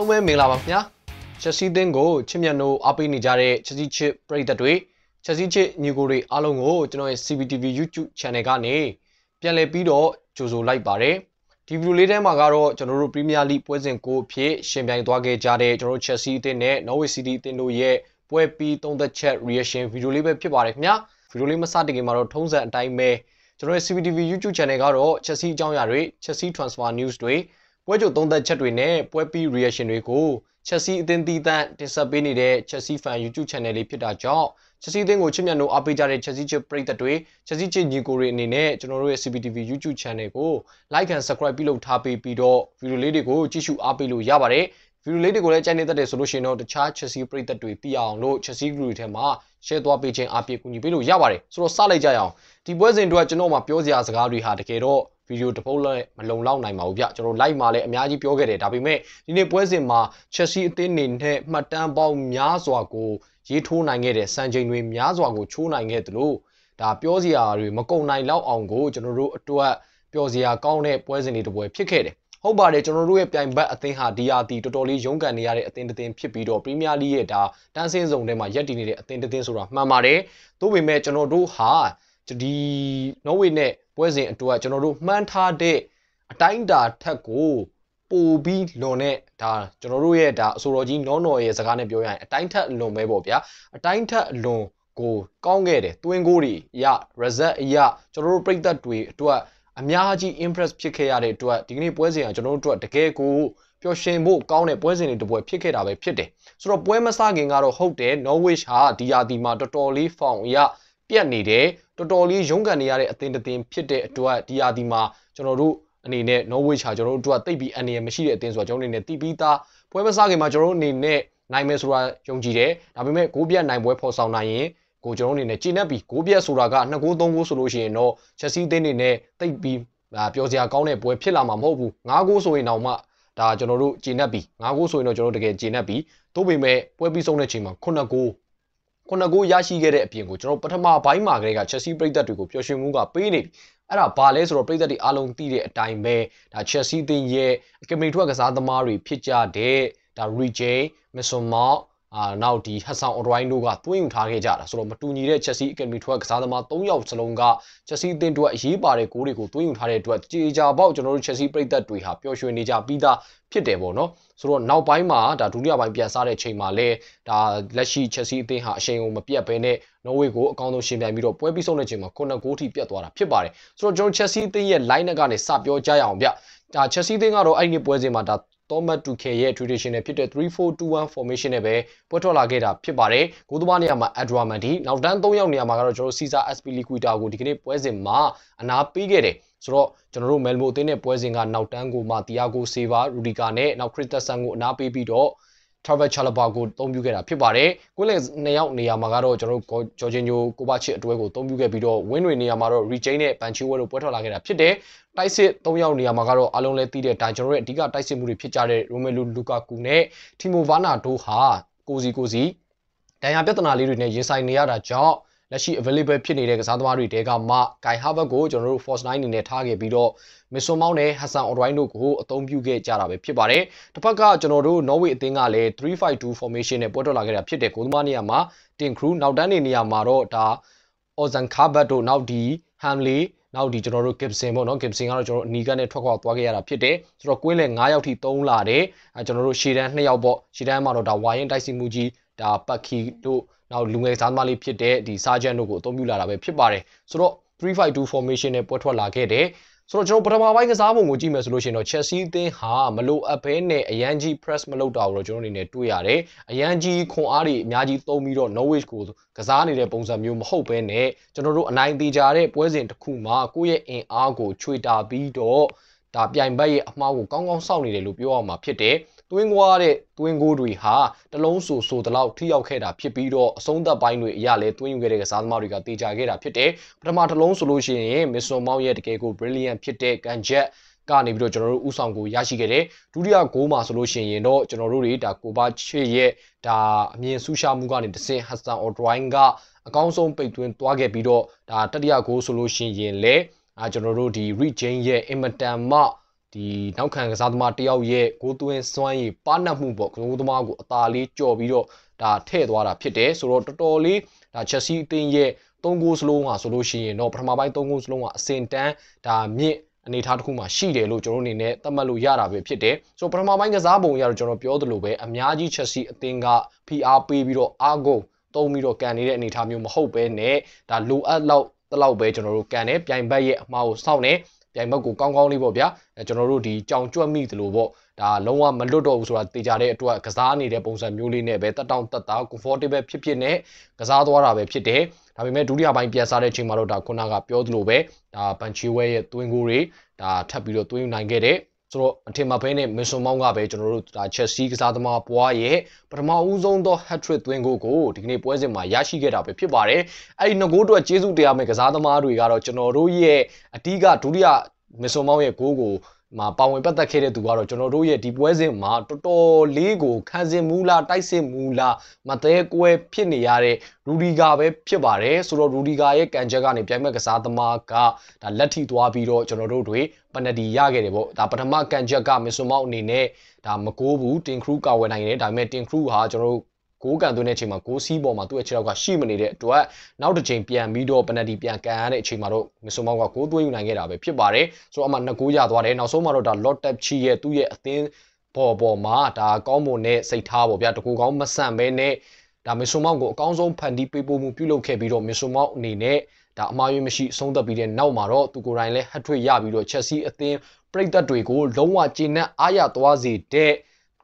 လုံးပဲမင်္ဂလာပါခင်ဗျာချက်စီသင်းကိုချစ်မြတ်နိုးအားပေးနေကြတဲ့ချက်စီချစ်ပရိသတ်တွေချက်စီချစ်ညီကိုတွေအားလုံးကိုကျွန်တော်ရဲ့ CBTV YouTube Channel ကနေပြန်လည်ပြီးတော့ကြိုဆိုလိုက်ပါတယ်ဒီဗီဒီယိုလေးထဲမှာကတော့ကျွန်တော်တို့ Premier League ပွဲစဉ်ကိုအဖြစ်ရှင်ပြိုင်သွားခဲ့ကြတဲ့ကျွန်တော်တို့ Chelsea အသင်းနဲ့ Norwich City အသင်းတို့ရဲ့ပွဲပြီးသုံးသက်ချက် reaction ဗီဒီယိုလေးပဲဖြစ်ပါတယ်ခင်ဗျာဗီဒီယိုလေးမစတင်ခင်မှာတော့ထုံးစံအတိုင်းပဲကျွန်တော်ရဲ့ CBTV YouTube Channel ကတော့ Chelsea အကြောင်းအရာတွေ Chelsea Transfer News တွေပွဲကြိုသုံးသက်ချက်တွေနဲ့ပွဲပြီး reaction တွေကို Chelsea အသင်းသီးသန့်တင်ဆက်ပေးနေတဲ့ Chelsea Fan YouTube Channel လေးဖြစ်တာကြောင့် Chelsea အသင်းကိုချစ်မြတ်လို့အားပေးကြတဲ့ Chelsea ချစ်ပရိသတ်တွေ Chelsea ချစ်ညီကိုတွေအနေနဲ့ကျွန်တော်တို့ရဲ့ CPTV YouTube Channel ကို Like and Subscribe ပြုလုပ်ထားပေးပြီးတော့ဗီဒီယိုလေးတွေကိုကြည့်ရှုအားပေးလို့ရပါတယ်ဗီဒီယိုလေးတွေကိုလည်းကြိုက်နေတတ်တယ်ဆိုလို့ရှိရင်တော့တခြား Chelsea ပရိသတ်တွေသိအောင်လို့ Chelsea Group တွေထဲမှာ share သွားပေးခြင်းအပြည့်ကူညီပေးလို့ရပါတယ်ဆိုတော့စလိုက်ကြရအောင်ဒီပွဲစဉ်တို့ကကျွန်တော်မှပြောစရာစကားတွေဟာတကယ်တော့ဗီဒီယိုတစ်ပုတ်လည်းမလုံလောက်နိုင်ပါဘူးဗျကျွန်တော် live မှာလည်းအများကြီးပြောခဲ့တယ်ဒါပေမဲ့ဒီနေ့ပွဲစဉ်မှာ Chelsea အသင်းအနေနဲ့မှတ်တမ်းပေါင်းများစွာကိုရေးထိုးနိုင်ခဲ့တဲ့စံချိန်တွေများစွာကိုချိုးနိုင်ခဲ့သလိုဒါပြောစရာတွေမကုန်နိုင်လောက်အောင်ကိုကျွန်တော်တို့အတွက်ပြောစရာကောင်းတဲ့ပွဲစဉ်တွေတစ်ပွဲဖြစ်ခဲ့တယ်ဟုတ်ပါတယ်ကျွန်တော်တို့ရဲ့ပြိုင်ဘက်အသင်းဟာ DRT တော်တော်လေးရုန်းကန်နေရတဲ့အသင်းတစ်သင်းဖြစ်ပြီးတော့ Premier League ရဲ့ဒါတန်းစင်းစုံထဲမှာရပ်တည်နေတဲ့အသင်းတစ်သင်းဆိုတာမှန်ပါတယ်။သို့ပေမဲ့ကျွန်တော်တို့ဟာဒီနော်ဝေနဲ့ပွဲစဉ်အတွက်ကျွန်တော်တို့မှန်းထားတဲ့အတိုင်းတာထက်ကိုပိုပြီးလွန်တဲ့ဒါကျွန်တော်တို့ရဲ့ဒါအဆိုတော်ကြီးနောနော်ရဲ့စကားနဲ့ပြောရရင်အတိုင်းထက်လွန်ပဲပေါ့ဗျာအတိုင်းထက်လွန်ကိုကောင်းခဲ့တယ်တွင်းကိုတွေရ result အရကျွန်တော်တို့ပြိသက်တွေအတွက်အများကြီး impress ဖြစ်ခဲ့ရတဲ့အတွက်ဒီကနေ့ပွဲစဉ်ကကျွန်တော်တို့အတွက်တကယ်ကိုပျော်ရွှင်ဖို့ကောင်းတဲ့ပွဲစဉ်တွေတပွဲဖြစ်ခဲ့တာပဲဖြစ်တယ်ဆိုတော့ပွဲမစခင်ကတော့ဟုတ်တယ် Norwich ဟာဒီယာတီမှာတော်တော်လေးဖောင်အရပြတ်နေတယ်တော်တော်လေးရုန်းကန်နေရတဲ့အသင်းတစ်သင်းဖြစ်တဲ့အတွက်ဒီဟာဒီမှာကျွန်တော်တို့အနေနဲ့ Norwich ဟာကျွန်တော်တို့ကတိတ်ပြီးအနေရမရှိတဲ့အသင်းဆိုတော့ကျွန်တော်အနေနဲ့တီးပြီးသားပွဲမစားခင်မှာကျွန်တော်တို့အနေနဲ့နိုင်မယ်ဆိုတာယုံကြည်တယ်ဒါပေမဲ့ဂိုးပြတ်နိုင်ပွဲဖော်ဆောင်နိုင်ရင်ကိုကျွန်တော်အနေနဲ့ကြည်နက်ပြီးဂိုးပြတ်ဆိုတာက2ဂိုး3ဂိုးဆိုလို့ရှိရင်တော့ Chelsea အသင်းအနေနဲ့တိတ်ပြီးပျော်စရာကောင်းတဲ့ပွဲဖြစ်လာမှာမဟုတ်ဘူး9ဂိုးဆိုရင်တောင်မှဒါကျွန်တော်တို့ဂျင်းနက်ပြီ9ဂိုးဆိုရင်တော့ကျွန်တော်တို့တကယ်ဂျင်းနက်ပြီသို့ပေမဲ့ပွဲပြီးဆုံးတဲ့ချိန်မှာ9ဂိုး9ဂိုးရရှိခဲ့တဲ့အပြင်ကိုကျွန်တော်ပထမပိုင်းမှာကလေးက Chelsea ပြည်သက်တွေကိုပျော်ရွှင်မှုကပေးနေပြီအဲ့ဒါဘာလဲဆိုတော့ပြည်သက်တွေအားလုံးသိတဲ့အတိုင်းပဲဒါ Chelsea တင်ရဲ့အကယ်ဒမီထွက်ကစားသမားတွေဖြစ်ကြတဲ့ဒါ Rejay, Mason Mount အာနောက်ဒီဟက်ဆောင်အဒရိုင်းတို့ကသွင်းယူထားခဲ့ကြတာဆိုတော့မတူညီတဲ့ချက်စီအကယ်ဒမီထွက်ကစားသမား၃ယောက်စလုံးကချက်စီအသင်းတို့အရေးပါတဲ့ဂိုးတွေကိုသွင်းယူထားတဲ့အတွက်ကြေကြာပေါက်ကျွန်တော်တို့ချက်စီပြိသက်တွေဟာပျော်ရွှင်နေကြပြီးသားဖြစ်တယ်ပေါ့နော်ဆိုတော့နောက်ပိုင်းမှာဒါဒုတိယပိုင်းပြန်စားတဲ့ချိန်မှာလဲဒါလက်ရှိချက်စီအသင်းဟာအချိန်ကိုမပြတ်ဘဲနဲ့နော်ဝေကိုအကောင်းဆုံးရှင်ပြိုင်ပြီးတော့ပွဲပြီးဆုံးတဲ့ချိန်မှာ9ဂိုးထိပြတ်သွားတာဖြစ်ပါတယ်ဆိုတော့ကျွန်တော်ချက်စီအသင်းရဲ့ line ကနေစပြောကြရအောင်ဗျဒါချက်စီသင်းကတော့အဲ့ဒီပွဲစဉ်မှာဒါ Thomas Tuchel ရဲ့ traditional ဖြစ်တဲ့3421 formation နဲ့ပဲပွဲထွက်လာခဲ့တာဖြစ်ပါတယ်။ဂိုးသမားနေရာမှာ Adra Mandi နောက်တန်း3ယောက်နေရာမှာကတော့ကျွန်တော်တို့ Caesar Aspilicueta ကိုဒီကနေ့ပွဲစဉ်မှာအနာပေးခဲ့တယ်။ဆိုတော့ကျွန်တော်တို့ Melmo အသင်းရဲ့ပွဲစဉ်ကနောက်တန်းကိုမှ Thiago Silva, Rudiger နဲ့နောက် Christensen ကိုအနာပေးပြီးတော့ Travel Chalaba ကိုအသုံးပြုခဲ့တာဖြစ်ပါတယ်။ကိုလင်နှစ်ယောက်နေရာမှာကတော့ကျွန်တော်တို့ Jorginho, Kovacic အတွဲကိုအသုံးပြုခဲ့ပြီးတော့ win တွေနေရာမှာတော့ Regain နဲ့ Banchero တို့ပွဲထွက်လာခဲ့တာဖြစ်တယ်။တိုက်စစ်၃ယောက်နေရာမှာကတော့အလုံးလဲသိတဲ့အတိုင်းကျွန်တော်ရဲ့အဓိကတိုက်စစ်မှုတွေဖြစ်ကြတဲ့ရိုမဲလိုလူကာကူနဲ့တီမိုဗာနာဒိုဟာကိုစီကိုစီဒဏ်ရာပြဿနာလေးတွေနဲ့ရင်ဆိုင်နေရတာကြောင့်လက်ရှိ available ဖြစ်နေတဲ့ကစားသမားတွေတဲကမှ Kai Havertz ကိုကျွန်တော်တို့ Force 9အနေနဲ့ထားခဲ့ပြီးတော့ Mason Mount နဲ့ Hassan Odoi တို့ကိုအသုံးပြုခဲ့ကြတာပဲဖြစ်ပါတယ်။တစ်ဖက်ကကျွန်တော်တို့ Norway အသင်းကလည်း352 formation နဲ့ပွဲထွက်လာခဲ့တာဖြစ်တဲ့ကိုသမားနေရာမှာ Tim Krul နောက်တန်းနေနေရာမှာတော့ဒါ Ozan Kabak တို့နောက်ဒီ Hamley နောက်ဒီကျွန်တော်တို့ Gibson ပေါ့နော် Gibson ကတော့ကျွန်တော်တို့အနီးကနဲ့ထွက်ခွာသွားခဲ့ရတာဖြစ်တယ်ဆိုတော့ကွင်းလယ်9ယောက်ထိ3လာတယ်အဲကျွန်တော်တို့ရှေ့တန်း2ယောက်ပေါ့ရှေ့တန်းမှာတော့ဒါဝိုင်းရင်တိုက်စီမှုကြီးဒါပတ်ခီတို့နောက်လူငယ်စားသမားလေးဖြစ်တဲ့ဒီစာဂျန်တို့ကိုအသုံးပြုလာတာပဲဖြစ်ပါတယ်ဆိုတော့352 formation နဲ့ပွဲထွက်လာခဲ့တယ်ဆိုတော့ကျွန်တော်ပထမပိုင်းကစားပုံကိုကြည့်မယ်ဆိုလို့ရှိရင်တော့ Chelsea အသင်းဟာမလိုအပ်ဘဲနဲ့အရန်ကြီး press မလုပ်တာကိုတော့ကျွန်တော်အနေနဲ့တွေ့ရတယ်။အရန်ကြီးခွန်အားတွေအများကြီးသုံးပြီးတော့ Norwich ကိုကစားနေတဲ့ပုံစံမျိုးမဟုတ်ဘဲနဲ့ကျွန်တော်တို့အနိုင်သေးကြတဲ့ပွဲစဉ်တစ်ခုမှာကိုယ့်ရဲ့အင်အားကိုခြွေတာပြီးတော့ဒါပြိုင်ဘက်ရဲ့အမှားကိုကောင်းကောင်းစောင့်နေတယ်လို့ပြောရမှာဖြစ်တယ်။သွင်းွားတဲ့သွင်းကိုတွေဟာတလုံးဆိုဆိုတလောက်ထိရောက်ခဲ့တာဖြစ်ပြီးတော့အဆုံးသက်ပိုင်းတွေအရလဲသွင်းယူခဲ့တဲ့ကစားသမားတွေကတေချာခဲ့တာဖြစ်တယ်ပထမတလုံးဆိုလို့ရှိရင်မစ္စတာမောင်ရဲ့တကယ်ကို brilliant ဖြစ်တဲ့ကန်ဂျက်ကနေပြီးတော့ကျွန်တော်တို့ဥဆောင်ကိုရရှိခဲ့တယ်ဒုတိယဂိုးမှာဆိုလို့ရှိရင်တော့ကျွန်တော်တို့တွေဒါကိုဘာချေရဲ့ဒါအမြင်ဆူရှာမှုကနေတဆင့်ဟတ်စတန်အော်ဒရိုင်းကအကောင်းဆုံးပိတ်သွင်းသွားခဲ့ပြီးတော့ဒါတတိယဂိုးဆိုလို့ရှိရင်လည်းအာကျွန်တော်တို့ဒီ reach gain ရဲ့ immortal မှာဒီနောက်ခံကစားသမားတယောက်ရဲ့ကိုသွင်းစွမ်းရည်ပါနတ်မှုပေါ့ကစားသမားကိုအသာလေးကြော်ပြီးတော့ဒါထည့်သွားတာဖြစ်တယ်ဆိုတော့တော်တော်လေးဒါချက်စီအသင်းရဲ့၃ဂိုးစလုံးဟာဆိုလို့ရှိရင်တော့ပထမပိုင်း၃ဂိုးစလုံးဟာအစင်တန်းဒါမြင့်အနေထားတစ်ခုမှာရှိတယ်လို့ကျွန်တော်အနေနဲ့သတ်မှတ်လို့ရတာပဲဖြစ်တယ်။ဆိုပထမပိုင်းကစားပုံအရတော့ကျွန်တော်ပြောသလိုပဲအများကြီး Chelsea အသင်းကဖိအားပေးပြီးတော့အာဂုံတုံးပြီးတော့ကန်နေတဲ့အနေထားမျိုးမဟုတ်ပဲနဲ့ဒါလိုအပ်လောက်တလောက်ပဲကျွန်တော်တို့ကန်တယ်ပြိုင်ဘက်ရဲ့အမှားကိုစောင့်နေပြိုင်ဘက်ကိုကောင်းကောင်းလေးပေါ့ဗျာကျွန်တော်တို့ဒီကြောင်ကျွတ်မိသလိုပေါ့ဒါလုံးဝမလွတ်တော့ဘူးဆိုတာသိကြတဲ့အတွက်ကစားနေတဲ့ပုံစံမျိုးလေးနဲ့ပဲတက်တောင့်တက်တာ comfortable ဖြစ်ဖြစ်နဲ့ကစားသွားတာပဲဖြစ်တယ်ဒါပေမဲ့ဒုတိယပိုင်းပြန်စားတဲ့အချိန်မှာတော့ဒါခုနကပြောသလိုပဲဒါဘန်ချီဝဲရဲ့ twin goal တွေဒါထပ်ပြီးတော့ twin နိုင်ခဲ့တဲ့ဆိုတော့အထင်မှာပဲနဲ့မစ်ဆွန်မောင်းကပဲကျွန်တော်တို့ဒါချက်စီကစားသမားပွားရဲ့ပထမဦးဆုံးသော hat trick သွင်းကိုကိုဒီကနေ့ပွဲစဉ်မှာရရှိခဲ့တာပဲဖြစ်ပါတယ်အဲ့ဒီနှစ်ဂိုးအတွက်ကျေးဇူးတရားမဲ့ကစားသမားတွေကတော့ကျွန်တော်တို့ရဲ့အတီးကဒုတိယမစ်ဆွန်မောင်းရဲ့ဂိုးကိုမှာပါဝင်ပတ်သက်ခဲ့တဲ့သူကတော့ကျွန်တော်တို့ရဲ့ဒီပွဲစဉ်မှာတော်တော်လေးကိုခံစင်မူလာတိုက်စင်မူလာမသေးကွဲဖြစ်နေရတဲ့ရူဒီဂါပဲဖြစ်ပါတယ်ဆိုတော့ရူဒီဂါရဲ့ကန်ချက်ကနေပြိုင်မဲ့ကစားသမားကဒါလက်ထိသွားပြီးတော့ကျွန်တော်တို့တွေပနဒီရခဲ့တယ်ပေါ့ဒါပထမကန်ချက်ကမစ်ဆွန်မောက်အနေနဲ့ဒါမကိုးဘူးတင်ခရူးကာဝယ်နိုင်တယ်ဒါပေမဲ့တင်ခရူးဟာကျွန်တော်တို့ကိုးကန်သွင်းတဲ့အချိန်မှာကိုးစီးပေါ်မှာသူ့ရဲ့ခြေထောက်ကရှိမနေတဲ့အတွက်နောက်တစ်ချိန်ပြန်ပြီးတော့ပနတီပြန်ကန်ရတဲ့အချိန်မှာတော့မစ်ဆိုမောင်းကကိုးသွင်းယူနိုင်ခဲ့တာပဲဖြစ်ပါတယ်ဆိုတော့အမှနှစ်ကိုးရသွားတယ်နောက်ဆုံးမှာတော့ဒါ lot tap ချီရဲ့သူ့ရဲ့အသင်းပေါ်ပေါ်မှာဒါကောင်းမွန်တဲ့စိတ်ထားပေါ့ဗျာတကူကောင်းမဆန့်ပဲနဲ့ဒါမစ်ဆိုမောင်းကိုအကောင်းဆုံးဖန်တီးပေးပို့မှုပြုလုပ်ခဲ့ပြီးတော့မစ်ဆိုမောင်းအနေနဲ့ဒါအမှားယွင်းမရှိဆုံးသက်ပြီးတဲ့နောက်မှာတော့သူကိုယ်တိုင်လည်းဟတ်ထရရပြီးတော့ချက်စီအသင်းပြိသက်တွေကိုလုံးဝကျေနပ်အားရသွားစေတဲ့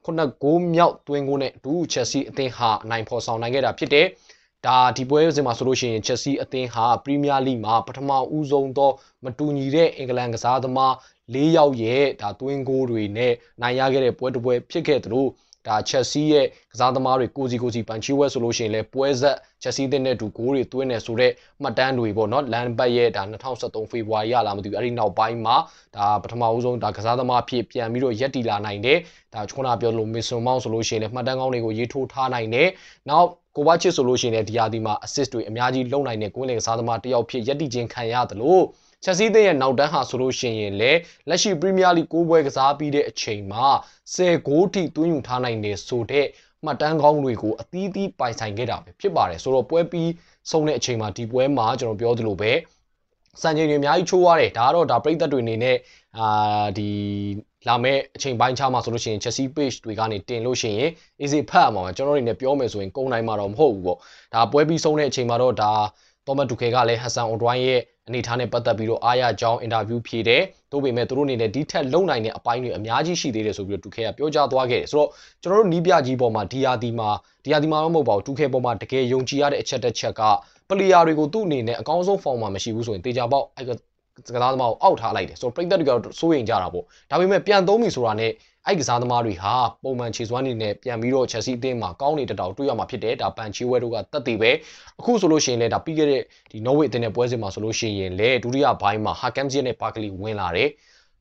9ဂိုးမြောက်သွင်းဂိုးနဲ့ဒူးချက်စီအသင်းဟာအနိုင်ဖော်ဆောင်နိုင်ခဲ့တာဖြစ်တဲ့ဒါဒီပွဲစဉ်မှာဆိုလို့ရှိရင်ချက်စီအသင်းဟာပရီးမီးယားလိမှာပထမဦးဆုံးသောမတူညီတဲ့အင်္ဂလန်ကစားသမား၄ယောက်ရဲ့ဒါသွင်းဂိုးတွေနဲ့နိုင်ရခဲ့တဲ့ပွဲတစ်ပွဲဖြစ်ခဲ့သလိုဒါချက်စီရဲ့ကစားသမားတွေကိုစီကိုစီပန်ချီဝဲဆိုလို့ရှိရင်လည်းပွဲဆက်ချက်စီတင်တဲ့တူဂိုးတွေသွင်းနေဆိုတော့မှတ်တမ်းတွေပေါ့နော်လန်ဘတ်ရဲ့ဒါ2023ဖေဖော်ဝါရီရလာမသိဘူးအဲ့ဒီနောက်ပိုင်းမှာဒါပထမဦးဆုံးဒါကစားသမားဖြစ်ပြန်ပြီးတော့ရက်တီလာနိုင်တယ်ဒါခုနပြောလို့မစ်ဆွန်မောင်းဆိုလို့ရှိရင်လည်းမှတ်တမ်းကောင်းတွေကိုရေးထိုးထားနိုင်တယ်နောက်ကိုဘချစ်ဆိုလို့ရှိရင်လည်းဒီဟာဒီမှာ assist တွေအများကြီးလုပ်နိုင်တဲ့ကိုယ်လင်ကစားသမားတယောက်ဖြစ်ရက်တီချင်းခံရတယ်လို့ချက်စီးသင်းရဲ့နောက်တန်းဟာဆိုလို့ရှိရင်လည်းလက်ရှိပရီးမီးယားလိဂ်၉ပွဲကစားပြီးတဲ့အချိန်မှာ10ဂိုးထိသွင်းယူထားနိုင်တယ်ဆိုတဲ့မှတ်တမ်းကောင်းတွေကိုအသီးသီးပိုင်ဆိုင်ခဲ့တာပဲဖြစ်ပါတယ်ဆိုတော့ပွဲပြီးဆုံးတဲ့အချိန်မှာဒီပွဲမှာကျွန်တော်ပြောသလိုပဲစံချိန်တွေအများကြီးချိုးရတယ်ဒါကတော့ဒါပြည်သက်တွေအနေနဲ့အာဒီလာမယ့်အချိန်ပိုင်းခြားမှာဆိုလို့ရှိရင် Chelsea page တွေကနေတင်လို့ရှိရင် easy ဖတ်အောင်ပါကျွန်တော်တို့နေပြောမယ်ဆိုရင်ကုန်တိုင်းမှာတော့မဟုတ်ဘူးပေါ့ဒါပွဲပြီးဆုံးတဲ့အချိန်မှာတော့ဒါတောမတ်ဒူခဲကလည်းဟဆန်အိုဒွိုင်းရဲ့အနေထားနဲ့ပတ်သက်ပြီးတော့အားရကြောင်းအင်တာဗျူးဖြေတယ်။သို့ပေမဲ့သူတို့အနေနဲ့ဒီထက်လုံနိုင်တဲ့အပိုင်းတွေအများကြီးရှိသေးတယ်ဆိုပြီးတော့ဒူခဲကပြောကြားသွားခဲ့တယ်။ဆိုတော့ကျွန်တော်တို့နီးပြကြီးပေါ်မှာဒီယာဒီမှာဒီယာဒီမှာတော့မဟုတ်ပါဘူးဒူခဲပေါ်မှာတကယ်ယုံကြည်ရတဲ့အချက်တစ်ချက်ကပလီယာတွေကိုသူ့အနေနဲ့အကောင်းဆုံးဖောင်မှာမရှိဘူးဆိုရင်တေချာပေါက်အဲ့ကစားသမားကိုအောက်ထားလိုက်တယ်။ဆိုတော့ပြိတ္တတွေကတော့စိုးရိမ်ကြတာပေါ့။ဒါပေမဲ့ပြန်သုံးပြီဆိုတာနဲ့အဲ့ကစားသမားတွေဟာပုံမှန်ခြေစွမ်းတွေနဲ့ပြန်ပြီးတော့ Chelsea အသင်းမှာကောင်းနေတဲ့တောင်တွေ့ရမှာဖြစ်တယ်ဒါပန်ချီဝဲတို့ကတက်တည်ပဲအခုဆိုလို့ရှိရင်လည်းဒါပြီးခဲ့တဲ့ဒီ Norway အသင်းနဲ့ပွဲစဉ်မှာဆိုလို့ရှိရင်လည်းဒုတိယဘိုင်းမှာ Hakan Ziyech နဲ့ Barkley ဝင်လာတယ်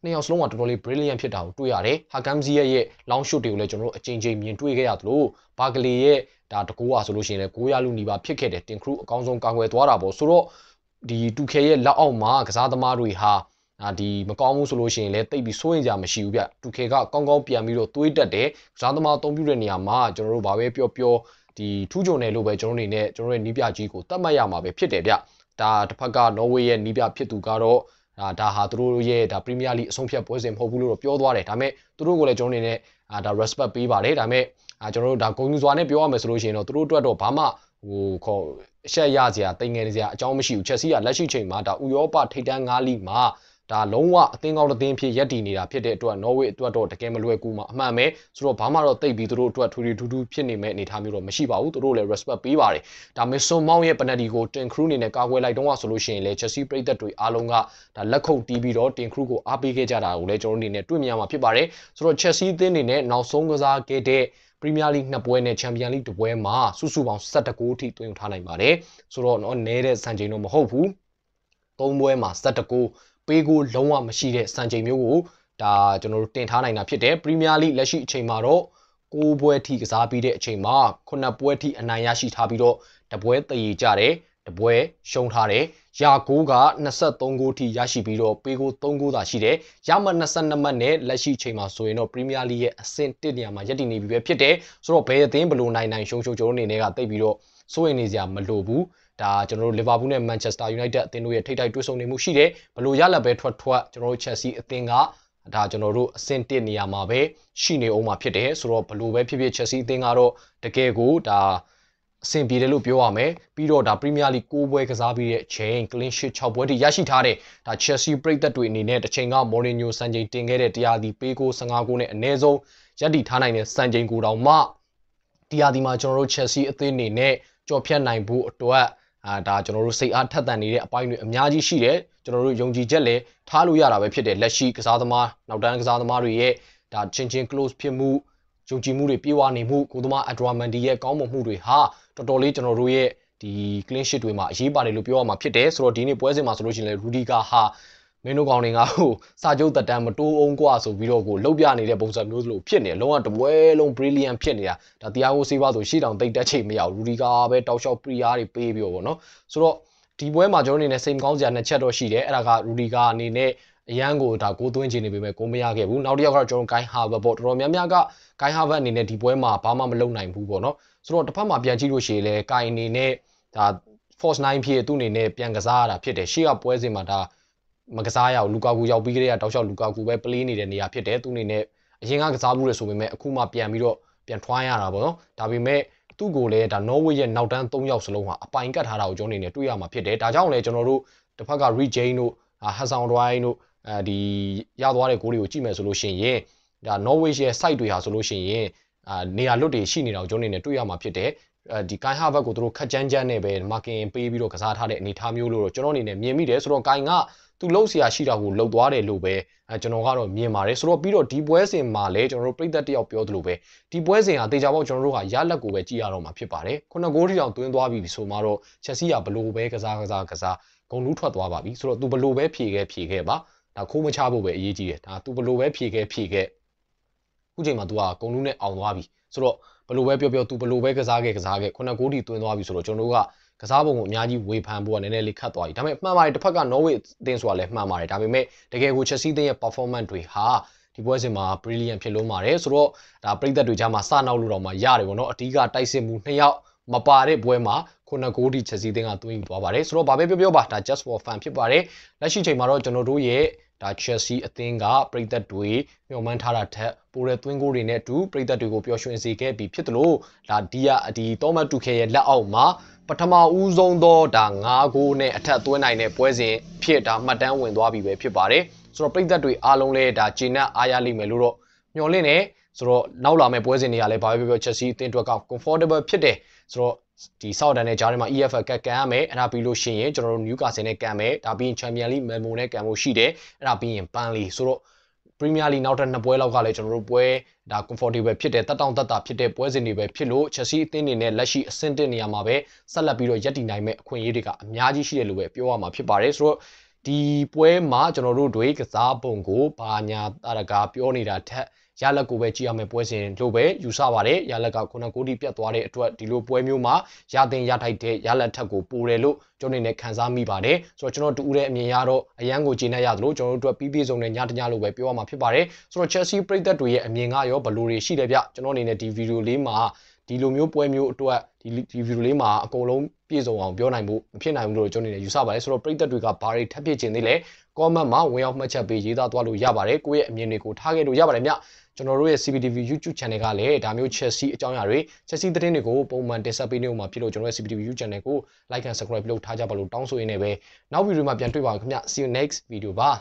နှစ်ယောက်စလုံးကတော်တော်လေး brilliant ဖြစ်တာကိုတွေ့ရတယ်။ Hakam Ziyech ရဲ့ long shot တွေကိုလည်းကျွန်တော်တို့အချိန်ချင်းမြင်တွေ့ခဲ့ရသလို Barkley ရဲ့ဒါတကူอ่ะဆိုလို့ရှိရင်လည်း900လူနီးပါးဖြစ်ခဲ့တယ်။ Tin Crew အကောင်းဆုံးကာကွယ်သွားတာပေါ့။ဆိုတော့ဒီ 2K ရဲ့လက်အောက်မှာကစားသမားတွေဟာဒါဒီမကောင်းဘူးဆိုလို့ရှိရင်လည်းတိတ်ပြီးစိုးရင်ကြမရှိဘူးဗျတူခေကကောင်းကောင်းပြန်ပြီးတော့တွေးတက်တယ်ကစားသမားအသုံးပြုတဲ့နေရာမှာကျွန်တော်တို့ဘာပဲပြောပြောဒီထူးချွန်တယ်လို့ပဲကျွန်တော်တို့အနေနဲ့ကျွန်တော်တို့ရဲ့နီးပြကြီးကိုတတ်မှတ်ရမှာပဲဖြစ်တယ်ဗျဒါတစ်ဖက်ကနော်ဝေးရဲ့နီးပြဖြစ်သူကတော့ဒါဒါဟာသူတို့ရဲ့ဒါပရီးမီးယားလိအဆုံးဖြတ်ပွဲစဉ်မဟုတ်ဘူးလို့တော့ပြောသွားတယ်ဒါပေမဲ့သူတို့ကိုလည်းကျွန်တော်အနေနဲ့အာဒါ respect ပေးပါတယ်ဒါပေမဲ့အာကျွန်တော်တို့ဒါဂုဏ်ယူစွာနဲ့ပြောရမယ်ဆိုလို့ရှိရင်တော့သူတို့အတွက်တော့ဘာမှဟိုခေါ်အရှက်ရစရာတိမ်ငယ်စရာအကြောင်းမရှိဘူးချက်စီးရလက်ရှိချိန်မှာဒါဥရောပထိပ်တန်း၅လိမှာဒါလုံးဝအသင်းကောင်းတစ်သင်းဖြစ်ရပ်တည်နေတာဖြစ်တဲ့အတွက်နော်ဝေအတွက်တော့တကယ်မလွယ်ကူမှာအမှန်ပဲဆိုတော့ဘာမှတော့တိတ်ပြီးသူတို့အတွက်ထူထူထူထူဖြစ်နေမဲ့အနေအထားမျိုးတော့မရှိပါဘူးသူတို့လည်း respect ပေးပါတယ်ဒါမစ်ဆွန်မောင်းရဲ့ပနတီကိုတင်ခရူးအနေနဲ့ကာကွယ်လိုက်တော့ဆိုလို့ရှိရင်လေ Chelsea ပြည်သက်တွေအားလုံးကဒါလက်ခုပ်တီးပြီးတော့တင်ခရူးကိုအားပေးခဲ့ကြတာကိုလည်းကျွန်တော်အနေနဲ့တွေ့မြင်ရမှာဖြစ်ပါတယ်ဆိုတော့ Chelsea အသင်းအနေနဲ့နောက်ဆုံးကစားခဲ့တဲ့ Premier League နှစ်ပွဲနဲ့ Champions League တစ်ပွဲမှာစုစုပေါင်း16ဂိုးထိသွင်းထားနိုင်ပါတယ်ဆိုတော့เนาะနဲတဲ့စံချိန်တော့မဟုတ်ဘူး၃ပွဲမှာ16ဂိုးပေးကိုလုံးဝမရှိတဲ့စံချိန်မျိုးကိုဒါကျွန်တော်တို့တင်ထားနိုင်တာဖြစ်တယ်ပရီးမီးယားလိလက်ရှိအချိန်မှာတော့9ပွဲထိကစားပြီးတဲ့အချိန်မှာ9ပွဲထိအနိုင်ရရှိထားပြီးတော့တပွဲတရေကြတယ်တပွဲရှုံးထားတယ်ရာကိုက23ဂိုးထိရရှိပြီးတော့ပေးကို3ဂိုးသာရှိတယ်ရမ22မှတ်နဲ့လက်ရှိချိန်မှာဆိုရင်တော့ပရီးမီးယားလိရဲ့အဆင့်1နေရာမှာရပ်တည်နေပြီပဲဖြစ်တယ်ဆိုတော့ဘယ်အသင်းဘယ်လိုနိုင်နိုင်ရှုံးရှုံးကျွန်တော်အနေနဲ့ကတိတ်ပြီးတော့စိုးရင်နေစရာမလိုဘူးဒါကျွန်တော်တို့လီဗာပူးနဲ့မန်ချက်စတာယူနိုက်တက်အသင်းတို့ရဲ့ထိပ်တိုက်တွေ့ဆုံနေမှုရှိတယ်ဘလို့ရလပဲထွက်ထွက်ကျွန်တော်တို့ချက်စီအသင်းကဒါကျွန်တော်တို့အဆင့်1နေရာမှာပဲရှိနေအောင်မှာဖြစ်တယ်ဆိုတော့ဘလို့ပဲဖြစ်ဖြစ်ချက်စီအသင်းကတော့တကယ်ကိုဒါအဆင်ပြေတယ်လို့ပြောရမယ်ပြီးတော့ဒါပရီးမီးယားလိ6ပွဲကစားပြီးတဲ့အချိန် clean sheet 6ပွဲထိရရှိထားတဲ့ဒါ Chelsea ပြည်သက်တွေအနေနဲ့တစ်ချိန်က Mourinho စံချိန်တင်ခဲ့တဲ့တရားဒီပေးကို15ကိုနဲ့အ ਨੇ ဆုံးရပ်တည်ထားနိုင်တဲ့စံချိန်ကိုတောင်မှတရားဒီမှာကျွန်တော်တို့ Chelsea အသင်းအနေနဲ့ကြော်ဖြတ်နိုင်ဖို့အတွက်အာဒါကျွန်တော်တို့စိတ်အားထက်သန်နေတဲ့အပိုင်းတွေအများကြီးရှိတယ်ကျွန်တော်တို့ယုံကြည်ချက်လည်းထားလို့ရတာပဲဖြစ်တယ်လက်ရှိကစားသမားနောက်တန်းကစားသမားတွေရဲ့ဒါချင်းချင်း close ဖြစ်မှုယုံကြည်မှုတွေပြေဝနေမှုကိုသမားအဒရာမန်ဒီရဲ့ကောင်းမွန်မှုတွေဟာတော်တော်လေးကျွန်တော်တို့ရဲ့ဒီ clean sheet တွေမှာအရေးပါတယ်လို့ပြောရမှာဖြစ်တယ်ဆိုတော့ဒီနေ့ပွဲစဉ်မှာဆိုလို့ရှိရင်လည်း Rudiger ဟာမင်းတို့ကောင်တွေငါ့ကိုစာချုပ်တက်တမ်းမတိုးအောင်กว่าဆိုပြီးတော့ကိုလှုပ်ပြနေတဲ့ပုံစံမျိုးလိုဖြစ်နေအလုံးကတပွဲလုံး brilliant ဖြစ်နေတာဒါတရားကိုစေးပါဆိုရှေ့တောင်တိတ်တက်ချိန်မရဘူးရူဒီကာပဲတောက်လျှောက်ပရီယာတွေပေးပြီးတော့ဗောနော်ဆိုတော့ဒီပွဲမှာကျွန်တော်အနေနဲ့စိတ်မကောင်းစရာနှစ်ချက်တော့ရှိတယ်အဲ့ဒါကရူဒီကာအနေနဲ့အရန်ကိုဒါကိုသွင်းချင်နေပေမဲ့ကိုမရခဲ့ဘူးနောက်တစ်ယောက်ကတော့ကျွန်တော်ဂိုင်းဟာဘတ်ပေါ့တော်တော်များများကဂိုင်းဟာဘတ်အနေနဲ့ဒီပွဲမှာဘာမှမလုပ်နိုင်ဘူးပေါ့နော်ဆိုတော့တစ်ဖက်မှာပြန်ကြည့်လို့ရှိရင်လည်းကိုင်အနေနဲ့ဒါ force 9ဖြစ်သူ့အနေနဲ့ပြန်ကစားရတာဖြစ်တယ်ရှေ့ကပွဲစဉ်မှာဒါမကစားရအောင်လူကာကူရောက်ပြီးကြတဲ့တောက်လျှောက်လူကာကူပဲ play နေတဲ့နေရာဖြစ်တယ်သူအနေနဲ့အရင်ကကစားမှုတွေဆိုပေမဲ့အခုမှပြန်ပြီးတော့ပြန်ထွားရတာပေါ့နော်ဒါပေမဲ့သူ့ကိုလည်းဒါ Norway ရဲ့နောက်တန်း၃ယောက်စလုံးဟာအပိုင်ကတ်ထားတာကိုကျွန်တော်အနေနဲ့တွေ့ရမှာဖြစ်တယ်ဒါကြောင့်လည်းကျွန်တော်တို့တစ်ဖက်က Regain တို့ဟာ Hassan Dwight တို့အဲဒီရသွားတဲ့ဂိုးတွေကိုကြည့်မယ်ဆိုလို့ရှိရင်ဒါ Norway ရဲ့ site တွေဟာဆိုလို့ရှိရင်အာနေရာလွတ်တွေရှိနေတာကိုကျွန်တော်အနေနဲ့တွေ့ရမှာဖြစ်တယ်ဒီ Kai Harvard ကိုသူတို့ခက်ကြမ်းကြမ်းနဲ့ပဲ marking ပေးပြီးတော့ကစားထားတဲ့အနေအထားမျိုးလို့တော့ကျွန်တော်အနေနဲ့မြင်မိတယ်ဆိုတော့ Kai ကသူလှုပ်เสียရှိတာကိုလှုပ်သွားတယ်လို့ပဲကျွန်တော်ကတော့မြင်ပါတယ်ဆိုတော့ပြီးတော့ဒီပွဲစဉ်မှာလည်းကျွန်တော်တို့ပြည်သက်တယောက်ပြောသလိုပဲဒီပွဲစဉ်ဟာတေချာပေါ့ကျွန်တော်တို့ဟာရလက်ကိုပဲကြည့်ရတော့မှာဖြစ်ပါတယ်ခုနဂိုးတီတောင်တွင်းသွားပြီဆိုမှတော့ချက်စီကဘလို့ပဲကစားကစားကစားဂုံလူးထွက်သွားပါပြီဆိုတော့သူဘလို့ပဲဖြေခဲ့ဖြေခဲ့ပါဒါခိုးမချဖို့ပဲအရေးကြီးတယ်ဒါသူဘလို့ပဲဖြေခဲ့ဖြေခဲ့ခုချိန်မှာ तू ကဂုံလူးနဲ့အောင်သွားပြီဆိုတော့ဘလို့ပဲပြောပြော तू ဘလို့ပဲကစားခဲ့ကစားခဲ့ခုနဂိုးတီတွင်းသွားပြီဆိုတော့ကျွန်တော်တို့ကကစားပုံကိုအများကြီးဝေဖန်ဖို့ကနည်းနည်းလေးခတ်သွားပြီဒါပေမဲ့မှန်ပါတယ်တစ်ဖက်က Norway အသင်းဆိုတာလည်းမှန်ပါတယ်ဒါပေမဲ့တကယ်ကို Chelsea အသင်းရဲ့ performance တွေဟာဒီပွဲစဉ်မှာ brilliant ဖြစ်လုံးပါတယ်ဆိုတော့ဒါပရိသတ်တွေကြားမှာစနောက်လို့တော့မှရတယ်ပေါ့နော်အတီးကတိုက်စစ်မှုနှစ်ယောက်မပါတဲ့ပွဲမှာခုနကိုဒီချက်စီတင်းကသွင်းယူသွားပါတယ်ဆိုတော့ဘာပဲပြောပြောပါဒါ just for fun ဖြစ်ပါတယ်လက်ရှိချိန်မှာတော့ကျွန်တော်တို့ရဲ့ဒါ Chelsea အသင်းကပရိသတ်တွေမျှော်မှန်းထားတာထက်ပိုတဲ့သွင်းကိုတွေနဲ့အတူပရိသတ်တွေကိုပျော်ရွှင်စေခဲ့ပြီးဖြစ်တယ်လို့ဒါဒီယာဒီ Thomas Tuchel ရဲ့လက်အောက်မှာပထမဦးဆုံးသောဒါ၅ဂိုးနဲ့အထက်သွင်းနိုင်တဲ့ပွဲစဉ်ဖြစ်ဒါမှတ်တမ်းဝင်သွားပြီပဲဖြစ်ပါတယ်ဆိုတော့ပြည်သက်တွေအားလုံးလည်းဒါဂျင်းနက်အားရလိမ့်မယ်လို့တော့မျှော်လင့်နေဆိုတော့နောက်လာမယ့်ပွဲစဉ်တွေကလည်းဘာပဲပြောချက်စီအသင်းအတွက်က comfortable ဖြစ်တယ်ဆိုတော့ဒီဆောက်တန်နဲ့ဂျားထဲမှာ EFL ကကန်ရမယ်အဲ့ဒါပြီးလို့ရှိရင်ကျွန်တော်တို့ Newcastle နဲ့ကန်မယ်ဒါပြီးရင် Champions League Melbourne နဲ့ကန်ဖို့ရှိတယ်အဲ့ဒါပြီးရင် Burnley ဆိုတော့ Premier League နောက်ထပ်နှစ်ပွဲလောက်ကလည်းကျွန်တော်တို့ပွဲဒါ comfortable ဖြစ်တဲ့တက်တောင့်တက်တာဖြစ်တဲ့ပွဲစဉ်တွေပဲဖြစ်လို့ Chelsea အသင်းအနေနဲ့လက်ရှိအဆင့်တင်နေရာမှာပဲဆက်လက်ပြီးတော့ရပ်တည်နိုင်မဲ့အခွင့်အရေးတွေကအများကြီးရှိတယ်လို့ပဲပြောရမှာဖြစ်ပါတယ်ဆိုတော့ဒီပွဲမှာကျွန်တော်တို့တွေကစားပုံကိုဘာညာတာကပြောနေတာထက်ရလက်ကိုပဲကြည့်ရမယ်ပွဲစဉ်လို့ပဲယူဆပါတယ်ရလက်က9ဂိုးတိပြတ်သွားတဲ့အတွက်ဒီလိုပွဲမျိုးမှာရတင်ရထိုက်တဲ့ရလက်ထက်ကိုပိုတယ်လို့ကျွန်တော်နေနဲ့ခန်းစားမိပါတယ်ဆိုတော့ကျွန်တော်တူဦးတဲ့အမြင်ရတော့အရန်ကိုကျေနပ်ရသလိုကျွန်တော်တို့အတွက်ပြီးပြည့်စုံတဲ့ညတညလို့ပဲပြောရမှာဖြစ်ပါတယ်ဆိုတော့ Chelsea ပရိသတ်တွေရဲ့အမြင်ကရောဘယ်လိုတွေရှိတယ်ဗျကျွန်တော်အနေနဲ့ဒီဗီဒီယိုလေးမှာဒီလိုမျိုးပွဲမျိုးအတွက်ဒီဒီဗီဒီယိုလေးမှာအကုန်လုံးပြည့်စုံအောင်ပြောနိုင်မှုမဖြစ်နိုင်ဘူးလို့ကျွန်တော်အနေနဲ့ယူဆပါတယ်ဆိုတော့ပရိသတ်တွေကဘာတွေထပ်ဖြစ်ခြင်းသေးလဲ comment မှာဝင်ရောက်မှတ်ချက်ပေးရေးသားသွားလို့ရပါတယ်ကိုယ့်ရဲ့အမြင်တွေကိုထားခဲ့လို့ရပါတယ်မြကျွန်တော်တို့ရဲ့ CPTV YouTube channel ကလည်းဒါမျိုး Chelsea အကြောင်းအရာတွေ Chelsea သတင်းတွေကိုပုံမှန်တင်ဆက်ပေးနေမှာဖြစ်လို့ကျွန်တော်ရဲ့ CPTV YouTube channel ကို like and subscribe လုပ်ထားကြပါလို့တောင်းဆိုရင်းနဲ့ပဲနောက်ဗီဒီယိုမှာပြန်တွေ့ပါခင်ဗျ See you next video ပါ